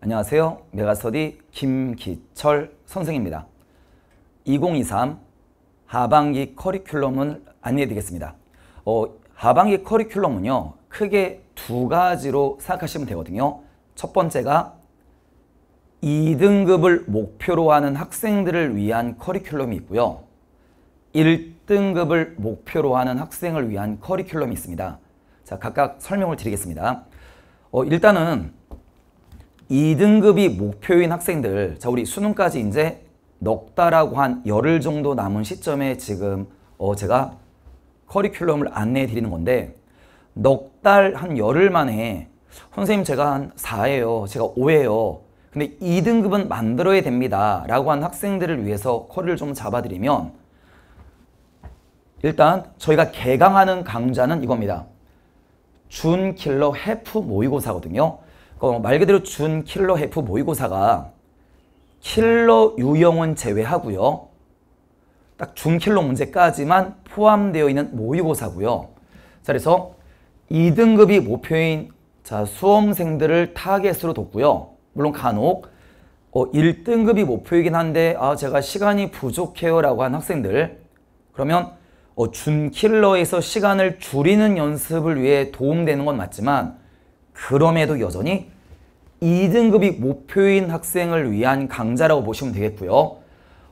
안녕하세요. 메가스터디 김기철 선생입니다. 2023 하반기 커리큘럼을 안내해 드리겠습니다. 어, 하반기 커리큘럼은요. 크게 두 가지로 생각하시면 되거든요. 첫 번째가 2등급을 목표로 하는 학생들을 위한 커리큘럼이 있고요. 1등급을 목표로 하는 학생을 위한 커리큘럼이 있습니다. 자, 각각 설명을 드리겠습니다. 어, 일단은 2등급이 목표인 학생들 자 우리 수능까지 이제 넉 달하고 한 열흘 정도 남은 시점에 지금 어 제가 커리큘럼을 안내해 드리는 건데 넉 달 한 열흘 만에 선생님 제가 한 4예요 제가 5예요 근데 2등급은 만들어야 됩니다 라고 한 학생들을 위해서 커리를 좀 잡아드리면 일단 저희가 개강하는 강좌는 이겁니다 준킬러 해프 모의고사거든요 그 말 그대로 준 킬러 해프 모의고사가 킬러 유형은 제외하고요. 딱 준 킬러 문제까지만 포함되어 있는 모의고사고요. 자, 그래서 2등급이 목표인 자 수험생들을 타겟으로 뒀고요. 물론 간혹 어, 1등급이 목표이긴 한데 아 제가 시간이 부족해요 라고 한 학생들 그러면 어, 준킬러에서 시간을 줄이는 연습을 위해 도움되는 건 맞지만 그럼에도 여전히 2등급이 목표인 학생을 위한 강좌라고 보시면 되겠고요.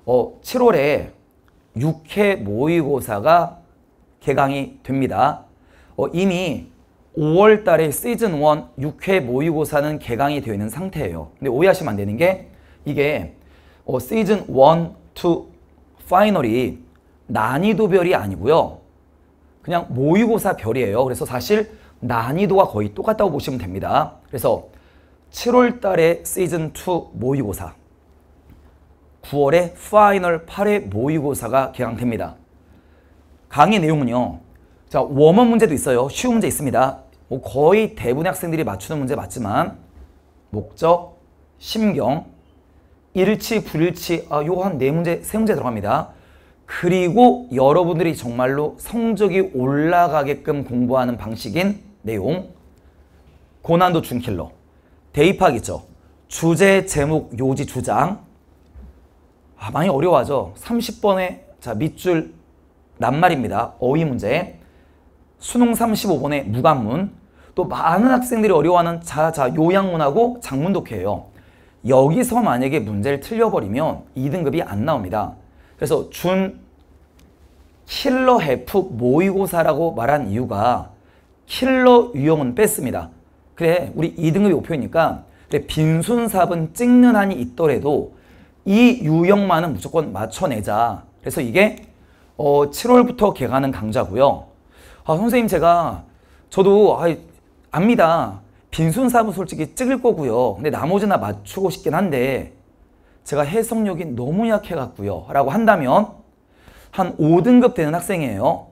어, 7월에 6회 모의고사가 개강이 됩니다. 어, 이미 5월 달에 시즌 1 6회 모의고사는 개강이 되어 있는 상태예요. 근데 오해하시면 안 되는 게 이게 어, 시즌 1, 2, 파이널이 난이도별이 아니고요. 그냥 모의고사 별이에요. 그래서 사실 난이도가 거의 똑같다고 보시면 됩니다. 그래서 7월 달에 시즌2 모의고사 9월에 파이널 8회 모의고사가 개강됩니다. 강의 내용은요. 자, 웜업 문제도 있어요. 쉬운 문제 있습니다. 뭐 거의 대부분의 학생들이 맞추는 문제 맞지만 목적, 심경, 일치, 불일치 아, 요거 한 네 문제, 세 문제 들어갑니다. 그리고 여러분들이 정말로 성적이 올라가게끔 공부하는 방식인 내용 고난도 중킬러 대입학이죠. 주제, 제목, 요지, 주장 아, 많이 어려워하죠. 30번에 자 밑줄 낱말입니다. 어휘 문제 수능 35번에 무관문 또 많은 학생들이 어려워하는 자자 요양문하고 장문 독해예요. 여기서 만약에 문제를 틀려버리면 2등급이 안 나옵니다. 그래서 준 킬러 F 모의고사라고 말한 이유가 킬러 유형은 뺐습니다. 그래 우리 2등급이 목표니까 그래, 빈손삽은 찍는 한이 있더라도 이 유형만은 무조건 맞춰내자. 그래서 이게 어, 7월부터 개가는 강좌고요. 아, 선생님 제가 저도 아, 압니다. 빈손삽은 솔직히 찍을 거고요. 근데 나머지나 맞추고 싶긴 한데 제가 해석력이 너무 약해갖고요. 라고 한다면 한 5등급 되는 학생이에요.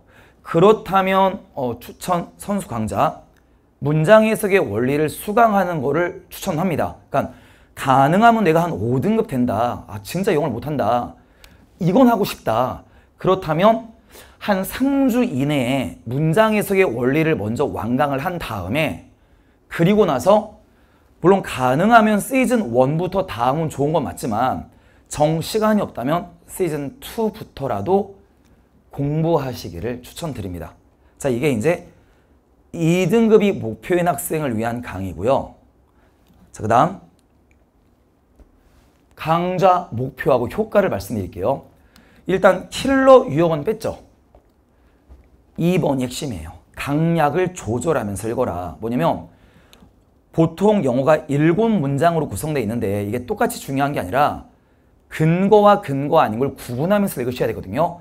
그렇다면 어, 추천 선수 강좌 문장 해석의 원리를 수강하는 거를 추천합니다. 그러니까 가능하면 내가 한 5등급 된다. 아 진짜 영어를 못한다. 이건 하고 싶다. 그렇다면 한 3주 이내에 문장 해석의 원리를 먼저 완강을 한 다음에 그리고 나서 물론 가능하면 시즌 1부터 다음은 좋은 건 맞지만 정 시간이 없다면 시즌 2부터라도 공부하시기를 추천드립니다. 자, 이게 이제 2등급이 목표인 학생을 위한 강의고요. 자, 그 다음 강좌 목표하고 효과를 말씀드릴게요. 일단 킬러 유형은 뺐죠. 2번이 핵심이에요. 강약을 조절하면서 읽어라. 뭐냐면 보통 영어가 7문장으로 구성되어 있는데 이게 똑같이 중요한 게 아니라 근거와 근거 아닌 걸 구분하면서 읽으셔야 되거든요.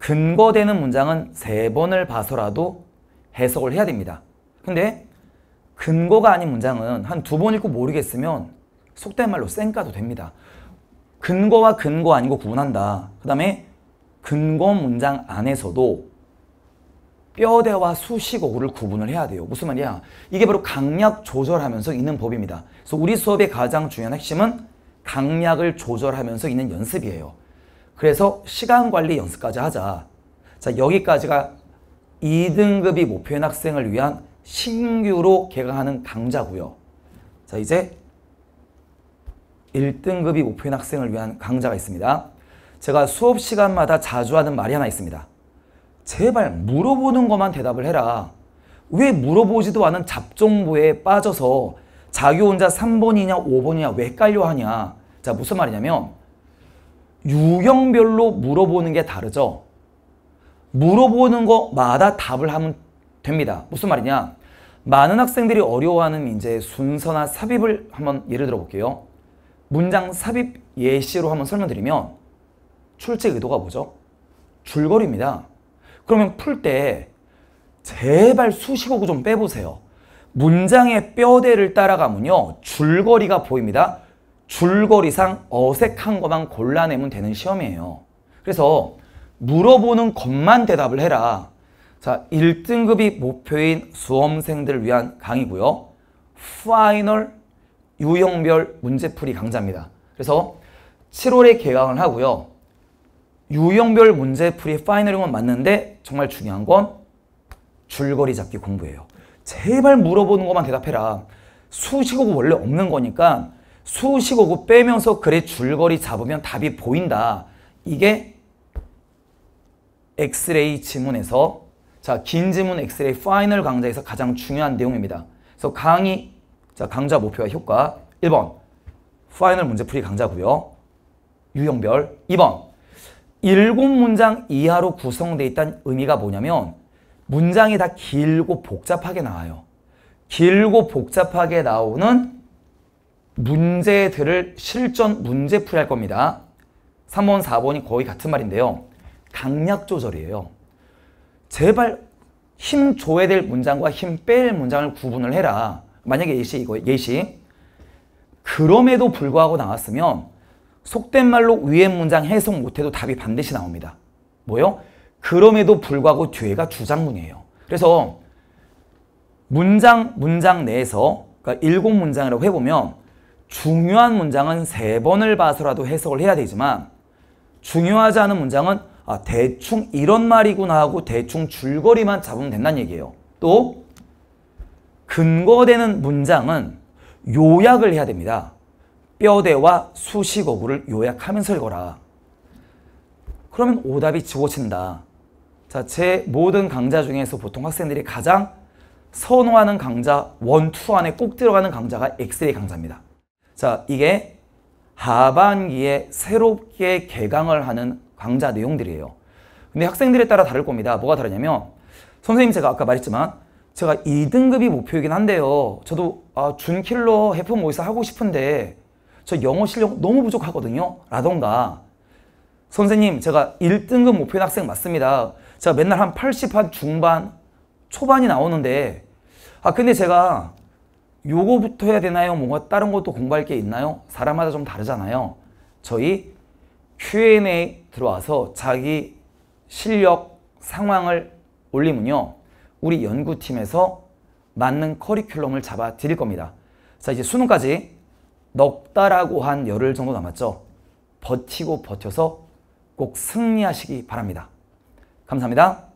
근거되는 문장은 세 번을 봐서라도 해석을 해야 됩니다. 근데 근거가 아닌 문장은 한 두 번 읽고 모르겠으면 속된 말로 쌩까도 됩니다. 근거와 근거 아니고 구분한다. 그 다음에 근거 문장 안에서도 뼈대와 수식어구를 구분을 해야 돼요. 무슨 말이야? 이게 바로 강약 조절하면서 있는 법입니다. 그래서 우리 수업의 가장 중요한 핵심은 강약을 조절하면서 있는 연습이에요. 그래서 시간 관리 연습까지 하자. 자, 여기까지가 2등급이 목표인 학생을 위한 신규로 개강하는 강좌고요. 자, 이제 1등급이 목표인 학생을 위한 강좌가 있습니다. 제가 수업 시간마다 자주 하는 말이 하나 있습니다. 제발 물어보는 것만 대답을 해라. 왜 물어보지도 않은 잡종부에 빠져서 자기 혼자 3번이냐 5번이냐 왜 깔려하냐. 자 무슨 말이냐면 유형별로 물어보는 게 다르죠. 물어보는 거마다 답을 하면 됩니다. 무슨 말이냐? 많은 학생들이 어려워하는 이제 순서나 삽입을 한번 예를 들어 볼게요. 문장 삽입 예시로 한번 설명드리면 출제 의도가 뭐죠? 줄거리입니다. 그러면 풀 때 제발 수식어구 좀 빼보세요. 문장의 뼈대를 따라가면요. 줄거리가 보입니다. 줄거리상 어색한 것만 골라내면 되는 시험이에요. 그래서 물어보는 것만 대답을 해라. 자, 1등급이 목표인 수험생들을 위한 강의고요. 파이널 유형별 문제풀이 강좌입니다. 그래서 7월에 개강을 하고요. 유형별 문제풀이 파이널이건 맞는데 정말 중요한 건 줄거리 잡기 공부예요. 제발 물어보는 것만 대답해라. 수식어가 원래 없는 거니까 수식 오고 그 빼면서 글의 줄거리 잡으면 답이 보인다. 이게 엑스레이 지문에서 자, 긴 지문 엑스레이 파이널 강좌에서 가장 중요한 내용입니다. 그래서 강의 자, 강좌 목표와 효과 1번 파이널 문제풀이 강좌고요. 유형별 2번 7문장 이하로 구성되어 있다는 의미가 뭐냐면 문장이 다 길고 복잡하게 나와요. 길고 복잡하게 나오는 문제들을 실전 문제 풀이할 겁니다. 3번, 4번이 거의 같은 말인데요. 강약 조절이에요. 제발 힘 줘야 될 문장과 힘빼 문장을 구분을 해라. 만약에 예시 이거 예시 그럼에도 불구하고 나왔으면 속된 말로 위의 문장 해석 못해도 답이 반드시 나옵니다. 뭐요? 그럼에도 불구하고 뒤에가 주장문이에요. 그래서 문장 문장 내에서 그러니까 일곱 문장이라고 해보면 중요한 문장은 세 번을 봐서라도 해석을 해야 되지만 중요하지 않은 문장은 아, 대충 이런 말이구나 하고 대충 줄거리만 잡으면 된다는 얘기예요. 또 근거되는 문장은 요약을 해야 됩니다. 뼈대와 수식어구를 요약하면서 읽어라. 그러면 오답이 지워진다. 자, 제 모든 강좌 중에서 보통 학생들이 가장 선호하는 강좌, 원 투 안에 꼭 들어가는 강좌가 엑셀의 강좌입니다. 자, 이게 하반기에 새롭게 개강을 하는 강좌 내용들이에요. 근데 학생들에 따라 다를 겁니다. 뭐가 다르냐면 선생님 제가 아까 말했지만 제가 2등급이 목표이긴 한데요. 저도 아, 준킬러 해프 모의사 하고 싶은데 저 영어 실력 너무 부족하거든요. 라던가 선생님 제가 1등급 목표인 학생 맞습니다. 제가 맨날 한 80, 한 중반, 초반이 나오는데 아 근데 제가 요거부터 해야 되나요? 뭔가 다른 것도 공부할 게 있나요? 사람마다 좀 다르잖아요. 저희 Q&A 들어와서 자기 실력, 상황을 올리면요. 우리 연구팀에서 맞는 커리큘럼을 잡아 드릴 겁니다. 자 이제 수능까지 넉 달하고 한 열흘 정도 남았죠. 버티고 버텨서 꼭 승리하시기 바랍니다. 감사합니다.